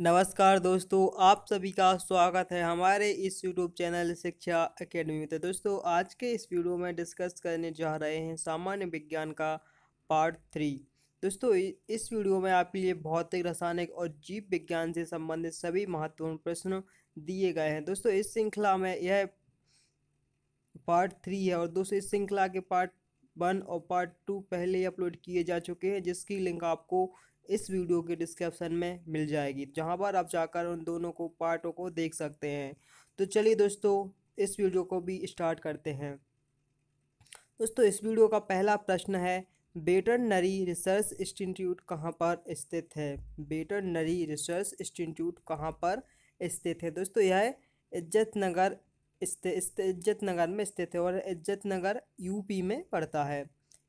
नमस्कार दोस्तों आप सभी का स्वागत है हमारे इस यूट्यूब चैनल शिक्षा एकेडमी में तो दोस्तों आज के इस वीडियो में डिस्कस करने जा रहे हैं सामान्य विज्ञान का पार्ट थ्री दोस्तों इस वीडियो में आपके लिए भौतिक रासायनिक और जीव विज्ञान से संबंधित सभी महत्वपूर्ण प्रश्न दिए गए हैं दोस्तों इस श्रृंखला में यह पार्ट थ्री है और दोस्तों इस श्रृंखला के पार्ट वन और पार्ट टू पहले ही अपलोड किए जा चुके हैं जिसकी लिंक आपको इस वीडियो के डिस्क्रिप्शन में मिल जाएगी जहाँ पर आप जाकर उन दोनों को पार्टों को देख सकते हैं तो चलिए दोस्तों इस वीडियो को भी स्टार्ट करते हैं दोस्तों इस वीडियो का पहला प्रश्न है बेटरनरी रिसर्च इंस्टीट्यूट कहाँ पर स्थित है बेटरनरी रिसर्च इंस्टीट्यूट कहाँ पर स्थित है दोस्तों यह इज्जत नगर इज्जत नगर में स्थित है और इज्जत नगर यूपी में पड़ता है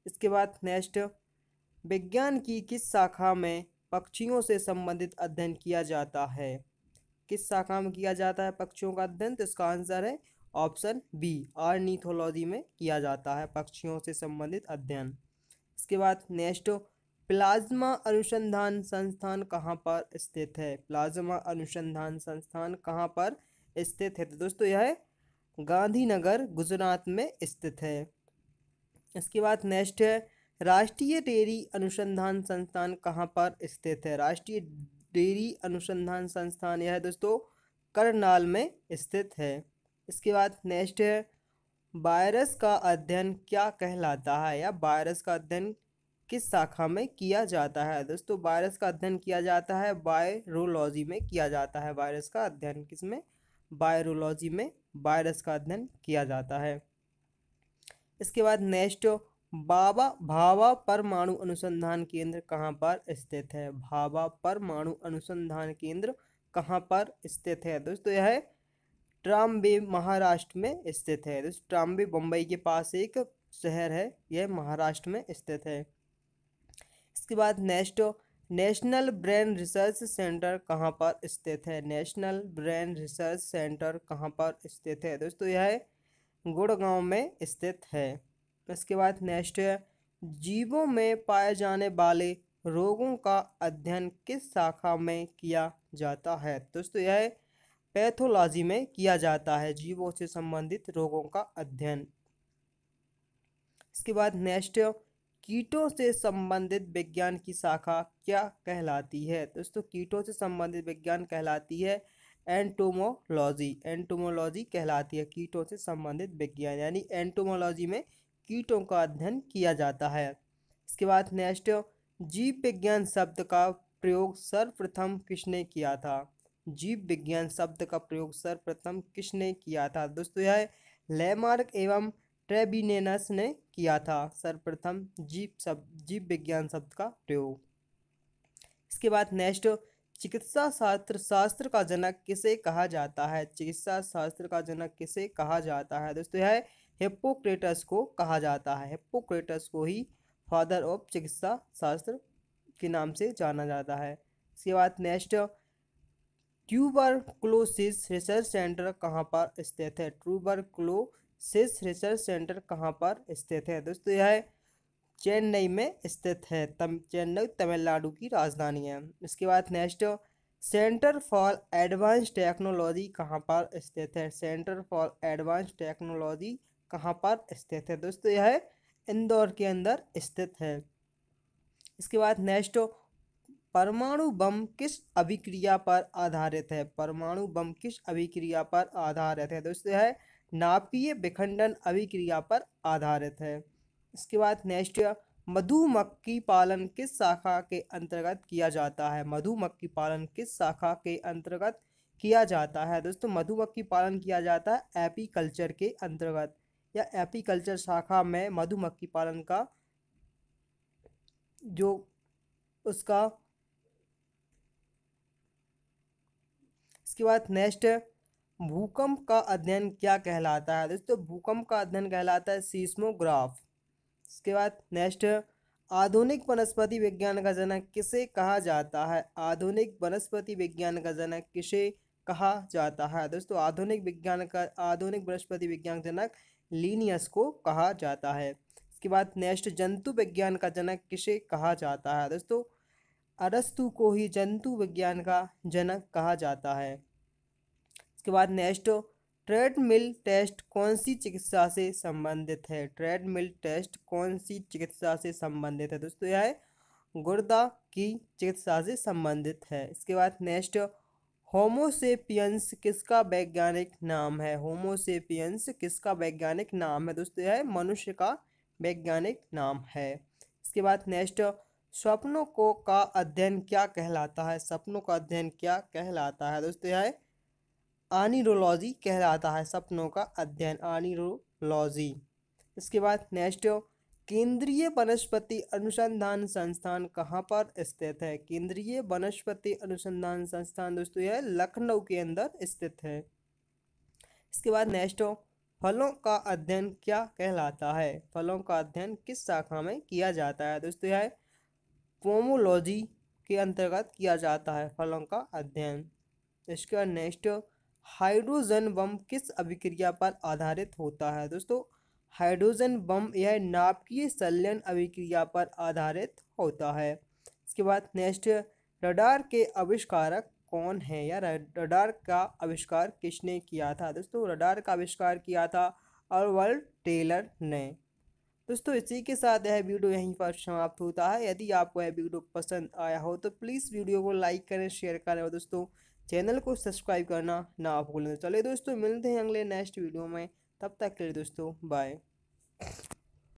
इसके बाद नेक्स्ट विज्ञान की किस शाखा में पक्षियों से संबंधित अध्ययन किया जाता है किस शाखा में किया जाता है पक्षियों का अध्ययन तो इसका आंसर है ऑप्शन बी आर्नीथोलॉजी में किया जाता है पक्षियों से संबंधित अध्ययन इसके बाद नेक्स्ट प्लाज्मा अनुसंधान संस्थान कहाँ पर स्थित है प्लाज्मा अनुसंधान संस्थान कहाँ पर स्थित है तो दोस्तों यह गांधीनगर गुजरात में स्थित है इसके बाद नेक्स्ट है राष्ट्रीय डेयरी अनुसंधान संस्थान कहाँ पर स्थित है राष्ट्रीय डेयरी अनुसंधान संस्थान यह दोस्तों करनाल में स्थित है इसके बाद नेक्स्ट है वायरस का अध्ययन क्या कहलाता है या वायरस का अध्ययन किस शाखा में किया जाता है दोस्तों वायरस का अध्ययन किया जाता है बायरोलॉजी में किया जाता है वायरस का अध्ययन किस में बायरोलॉजी में वायरस का अध्ययन किया जाता है इसके बाद नेक्स्ट बाबा भावा परमाणु अनुसंधान केंद्र कहाँ पर स्थित है भाबा परमाणु अनुसंधान केंद्र कहाँ पर स्थित है दोस्तों यह ट्राम्बे महाराष्ट्र में स्थित है दोस्तों ट्राम्बे बम्बई के पास एक शहर है यह महाराष्ट्र में स्थित है इसके बाद next national brain research centre कहाँ पर स्थित है नेशनल ब्रेन रिसर्च सेंटर कहाँ पर स्थित है दोस्तों यह गुड़गांव में स्थित है इसके बाद नेक्स्ट है जीवों में पाए जाने वाले रोगों का अध्ययन किस शाखा में किया जाता है दोस्तों यह पैथोलॉजी में किया जाता है जीवों से संबंधित रोगों का अध्ययन इसके बाद नेक्स्ट कीटों से संबंधित विज्ञान की शाखा क्या कहलाती है दोस्तों कीटों से संबंधित विज्ञान कहलाती है एंटोमोलॉजी एंटोमोलॉजी कहलाती है कीटों से संबंधित विज्ञान यानी एंटोमोलॉजी में कीटों का अध्ययन किया जाता है इसके बाद नेक्स्ट जीव विज्ञान शब्द का प्रयोग सर्वप्रथम किसने किया था जीव विज्ञान शब्द का प्रयोग सर्वप्रथम किसने किया था दोस्तों यह लेमार्क एवं ट्रेबिनेनस ने किया था सर्वप्रथम जीव शब्द जीव विज्ञान शब्द का प्रयोग इसके बाद नेक्स्ट चिकित्सा शास्त्र शास्त्र का जनक किसे कहा जाता है चिकित्सा शास्त्र का जनक किसे कहा जाता है दोस्तों यह हिप्पोक्रेटस को कहा जाता है हिप्पोक्रेटस को ही फादर ऑफ चिकित्सा शास्त्र के नाम से जाना जाता है इसके बाद नेक्स्ट ट्यूबरक्लोसिस रिसर्च सेंटर कहाँ पर स्थित है ट्यूबरक्लोसिस रिसर्च सेंटर कहाँ पर स्थित है दोस्तों यह चेन्नई में स्थित है तम चेन्नई तमिलनाडु की राजधानी है इसके बाद next centre for advance technology कहाँ पर स्थित है सेंटर फॉर एडवांस टेक्नोलॉजी कहाँ पर स्थित है दोस्तों यह इंदौर के अंदर स्थित है इसके बाद नेक्स्ट परमाणु बम किस अभिक्रिया पर आधारित है परमाणु बम किस अभिक्रिया पर आधारित है दोस्तों यह नापीय विखंडन अभिक्रिया पर आधारित है इसके बाद नेक्स्ट मधुमक्खी पालन किस शाखा के अंतर्गत किया जाता है मधुमक्खी पालन किस शाखा के अंतर्गत किया जाता है दोस्तों मधुमक्खी पालन किया जाता है एपीकल्चर के अंतर्गत या एपीकल्चर शाखा में मधुमक्खी पालन का जो उसका इसके बाद नेक्स्ट भूकंप का अध्ययन क्या कहलाता है दोस्तों भूकंप का अध्ययन कहलाता है सीस्मोग्राफ इसके बाद नेक्स्ट आधुनिक वनस्पति विज्ञान का जनक किसे कहा जाता है आधुनिक वनस्पति विज्ञान का जनक किसे कहा जाता है दोस्तों आधुनिक विज्ञान का आधुनिक वनस्पति विज्ञान जनक लीनियस को कहा जाता है इसके बाद नेक्स्ट जंतु विज्ञान का जनक किसे कहा जाता है दोस्तों अरस्तु को ही जंतु विज्ञान का जनक कहा जाता है इसके बाद नेक्स्ट ट्रेडमिल टेस्ट कौन सी चिकित्सा से संबंधित है ट्रेडमिल टेस्ट कौन सी चिकित्सा से संबंधित है दोस्तों यह गुर्दा की चिकित्सा से संबंधित है इसके बाद नेक्स्ट होमोसेपियंस किसका वैज्ञानिक नाम है होमोसेपियंस किसका वैज्ञानिक नाम है दोस्तों यह मनुष्य का वैज्ञानिक नाम है इसके बाद नेक्स्ट स्वप्नों को का अध्ययन क्या कहलाता है सपनों का अध्ययन क्या कहलाता है दोस्तों यह आनीरोलॉजी कहलाता है सपनों का अध्ययन आनीरोलॉजी इसके बाद नेक्स्ट केंद्रीय वनस्पति अनुसंधान संस्थान कहाँ पर स्थित है केंद्रीय वनस्पति अनुसंधान संस्थान दोस्तों यह लखनऊ के अंदर स्थित है इसके बाद नेक्स्ट हो फलों का अध्ययन क्या कहलाता है फलों का अध्ययन किस शाखा में किया जाता है दोस्तों यह पोमोलॉजी के अंतर्गत किया जाता है फलों का अध्ययन इसके बाद नेक्स्ट हाइड्रोजन बम किस अभिक्रिया पर आधारित होता है दोस्तों हाइड्रोजन बम यह नाभिकीय सल्यन अभिक्रिया पर आधारित होता है इसके बाद नेक्स्ट रडार के आविष्कारक कौन है या रडार का आविष्कार किसने किया था दोस्तों रडार का आविष्कार किया था अरवर्ल्ड टेलर ने दोस्तों इसी के साथ यह वीडियो यहीं पर समाप्त होता है यदि आपको यह वीडियो पसंद आया हो तो प्लीज़ वीडियो को लाइक करें शेयर करें और दोस्तों चैनल को सब्सक्राइब करना ना भूलें तो चलिए दोस्तों मिलते हैं अगले नेक्स्ट वीडियो में तब तक के लिए दोस्तों बाय